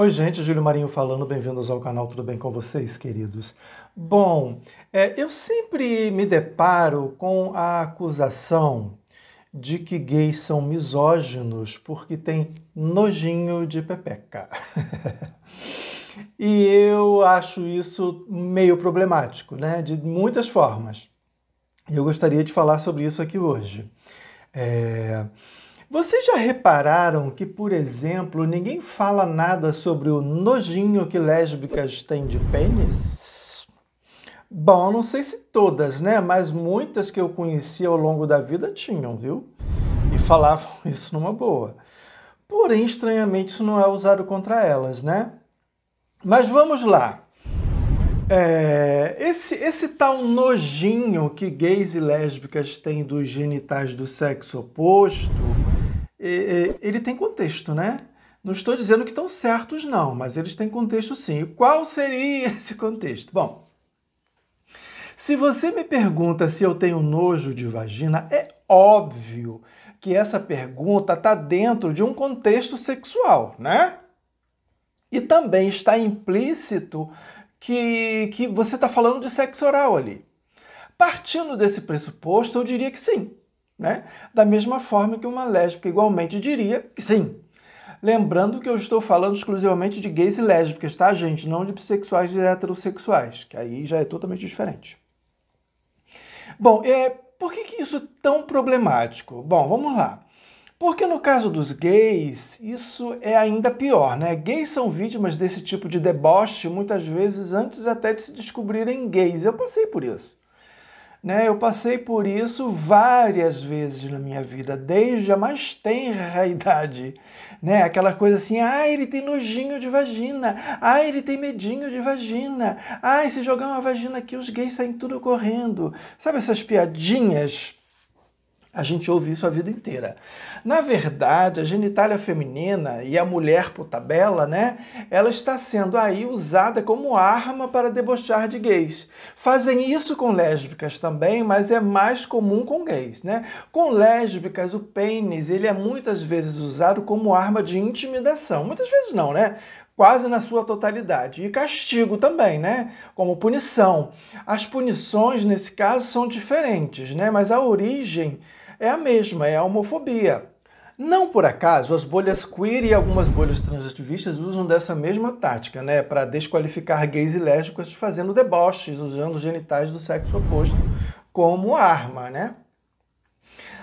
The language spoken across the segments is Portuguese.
Oi, gente, Júlio Marinho falando, bem-vindos ao canal, tudo bem com vocês, queridos? Bom, é, eu sempre me deparo com a acusação de que gays são misóginos porque tem nojinho de pepeca. e eu acho isso meio problemático, né? De muitas formas. Eu gostaria de falar sobre isso aqui hoje. É... Vocês já repararam que, por exemplo, ninguém fala nada sobre o nojinho que lésbicas têm de pênis? Bom, não sei se todas, né? Mas muitas que eu conheci ao longo da vida tinham, viu? E falavam isso numa boa. Porém, estranhamente, isso não é usado contra elas, né? Mas vamos lá. É, esse, esse tal nojinho que gays e lésbicas têm dos genitais do sexo oposto ele tem contexto, né? Não estou dizendo que estão certos, não, mas eles têm contexto sim. E qual seria esse contexto? Bom, se você me pergunta se eu tenho nojo de vagina, é óbvio que essa pergunta está dentro de um contexto sexual, né? E também está implícito que, que você está falando de sexo oral ali. Partindo desse pressuposto, eu diria que sim. Né? Da mesma forma que uma lésbica igualmente diria sim. Lembrando que eu estou falando exclusivamente de gays e lésbicas, tá, gente? Não de bissexuais e heterossexuais, que aí já é totalmente diferente. Bom, é, por que, que isso é tão problemático? Bom, vamos lá. Porque no caso dos gays, isso é ainda pior, né? Gays são vítimas desse tipo de deboche, muitas vezes antes até de se descobrirem gays. Eu passei por isso. Né? Eu passei por isso várias vezes na minha vida, desde a mais tenra idade. Né? Aquela coisa assim, ah, ele tem nojinho de vagina, ah, ele tem medinho de vagina, ah, se jogar uma vagina aqui, os gays saem tudo correndo. Sabe essas piadinhas a gente ouve isso a vida inteira. Na verdade, a genitália feminina e a mulher por tabela, né? Ela está sendo aí usada como arma para debochar de gays. Fazem isso com lésbicas também, mas é mais comum com gays, né? Com lésbicas, o pênis, ele é muitas vezes usado como arma de intimidação. Muitas vezes não, né? quase na sua totalidade. E castigo também, né? Como punição. As punições, nesse caso, são diferentes, né? Mas a origem é a mesma, é a homofobia. Não por acaso, as bolhas queer e algumas bolhas transativistas usam dessa mesma tática, né, para desqualificar gays e lésbicas fazendo deboches, usando os genitais do sexo oposto como arma, né?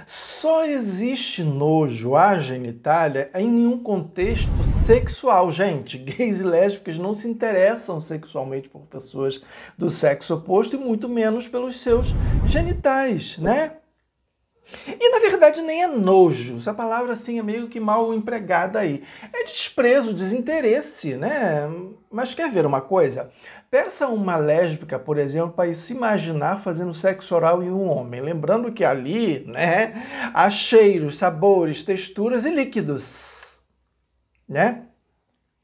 Só existe nojo à genitália em nenhum contexto sexual, gente. Gays e lésbicas não se interessam sexualmente por pessoas do sexo oposto e muito menos pelos seus genitais, né? E na verdade nem é nojo, essa palavra assim é meio que mal empregada aí. É desprezo, desinteresse, né? Mas quer ver uma coisa? Peça uma lésbica, por exemplo, para se imaginar fazendo sexo oral em um homem. Lembrando que ali, né, há cheiros, sabores, texturas e líquidos, né?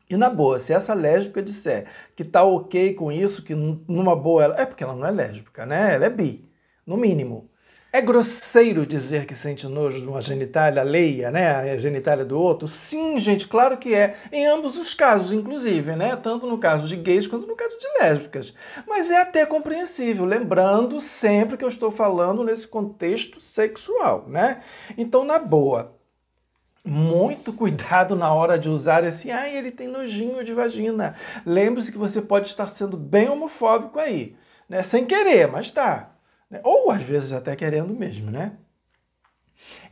E na boa, se essa lésbica disser que tá ok com isso, que numa boa ela. É porque ela não é lésbica, né? Ela é bi, no mínimo. É grosseiro dizer que sente nojo de uma genitália leia, né? A genitália do outro? Sim, gente, claro que é. Em ambos os casos, inclusive, né? Tanto no caso de gays quanto no caso de lésbicas. Mas é até compreensível, lembrando sempre que eu estou falando nesse contexto sexual, né? Então, na boa, muito cuidado na hora de usar esse ah, ele tem nojinho de vagina. Lembre-se que você pode estar sendo bem homofóbico aí, né? Sem querer, mas tá né? ou às vezes até querendo mesmo, né?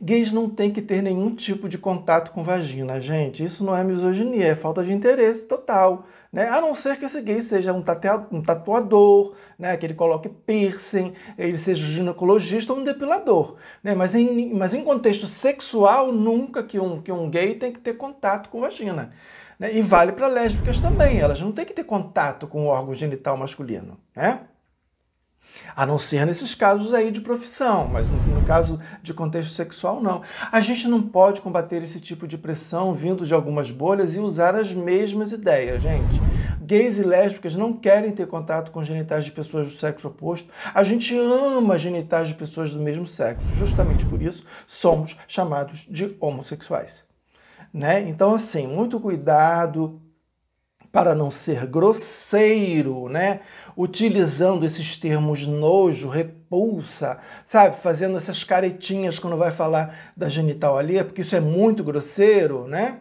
Gays não tem que ter nenhum tipo de contato com vagina, gente. Isso não é misoginia, é falta de interesse total. Né? A não ser que esse gay seja um, um tatuador, né? que ele coloque piercing, ele seja ginecologista ou um depilador. Né? Mas, em, mas em contexto sexual, nunca que um, que um gay tem que ter contato com vagina. Né? E vale para lésbicas também, elas não têm que ter contato com o órgão genital masculino. Né? A não ser nesses casos aí de profissão, mas no, no, caso de contexto sexual, não. A gente não pode combater esse tipo de pressão vindo de algumas bolhas e usar as mesmas ideias, gente. Gays e lésbicas não querem ter contato com genitais de pessoas do sexo oposto. A gente ama genitais de pessoas do mesmo sexo. Justamente por isso somos chamados de homossexuais. Né? Então, assim, muito cuidado para não ser grosseiro, né? Utilizando esses termos nojo, repulsa, sabe? Fazendo essas caretinhas quando vai falar da genital alheia, é porque isso é muito grosseiro, né?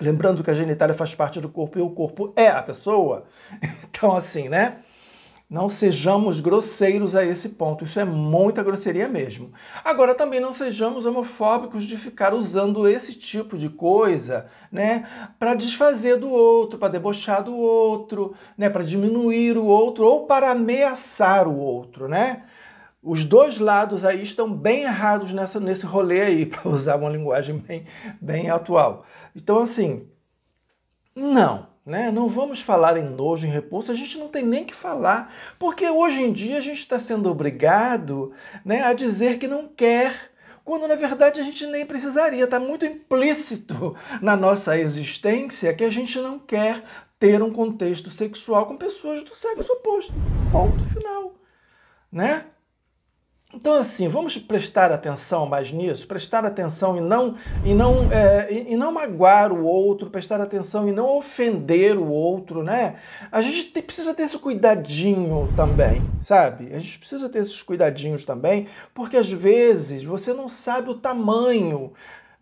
Lembrando que a genitália faz parte do corpo e o corpo é a pessoa. Então, assim, né? Não sejamos grosseiros a esse ponto, isso é muita grosseria mesmo. Agora, também não sejamos homofóbicos de ficar usando esse tipo de coisa, né, para desfazer do outro, para debochar do outro, né, para diminuir o outro ou para ameaçar o outro, né? Os dois lados aí estão bem errados nessa, nesse rolê aí, para usar uma linguagem bem, bem atual. Então, assim, não. Né? Não vamos falar em nojo, em repulsa, a gente não tem nem que falar, porque hoje em dia a gente está sendo obrigado né, a dizer que não quer, quando na verdade a gente nem precisaria. Está muito implícito na nossa existência que a gente não quer ter um contexto sexual com pessoas do sexo oposto. Ponto final. Né? Então, assim, vamos prestar atenção mais nisso, prestar atenção e não, e não, é, e não magoar o outro, prestar atenção e não ofender o outro, né? A gente precisa ter esse cuidadinho também, sabe? A gente precisa ter esses cuidadinhos também, porque às vezes você não sabe o tamanho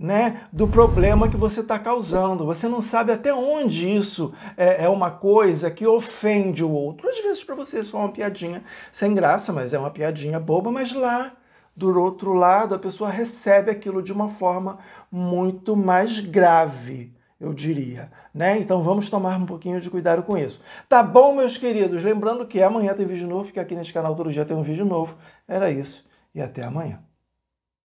né, do problema que você está causando. Você não sabe até onde isso é, é uma coisa que ofende o outro. Às vezes para você é só uma piadinha sem graça, mas é uma piadinha boba, mas lá do outro lado a pessoa recebe aquilo de uma forma muito mais grave eu diria, né? Então vamos tomar um pouquinho de cuidado com isso. Tá bom, meus queridos? Lembrando que amanhã tem vídeo novo, porque aqui nesse canal todo dia tem um vídeo novo. Era isso e até amanhã.